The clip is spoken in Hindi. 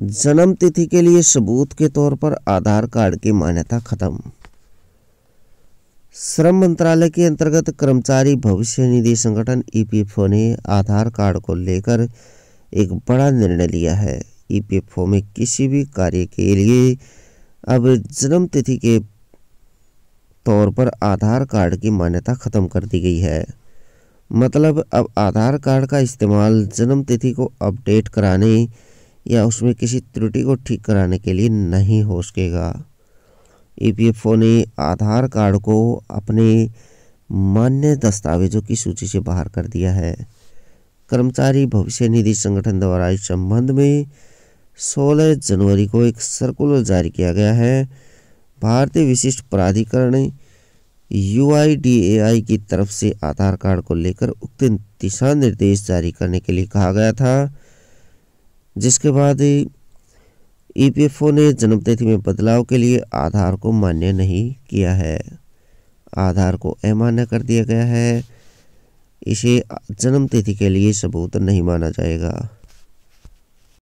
जन्म तिथि के लिए सबूत के तौर पर आधार कार्ड की मान्यता खत्म श्रम मंत्रालय के अंतर्गत कर्मचारी भविष्य निधि संगठन ईपीएफओ e ने आधार कार्ड को लेकर एक बड़ा निर्णय लिया है ईपीएफओ e में किसी भी कार्य के लिए अब जन्म तिथि के तौर पर आधार कार्ड की मान्यता खत्म कर दी गई है मतलब अब आधार कार्ड का इस्तेमाल जन्म तिथि को अपडेट कराने या उसमें किसी त्रुटि को ठीक कराने के लिए नहीं हो सकेगा ई e ने आधार कार्ड को अपने मान्य दस्तावेजों की सूची से बाहर कर दिया है कर्मचारी भविष्य निधि संगठन द्वारा इस संबंध में 16 जनवरी को एक सर्कुलर जारी किया गया है भारतीय विशिष्ट प्राधिकरण यू की तरफ से आधार कार्ड को लेकर उक्त दिशा निर्देश जारी करने के लिए कहा गया था जिसके बाद ईपीएफओ e ने जन्मतिथि में बदलाव के लिए आधार को मान्य नहीं किया है आधार को अमान्य कर दिया गया है इसे जन्मतिथि के लिए सबूत नहीं माना जाएगा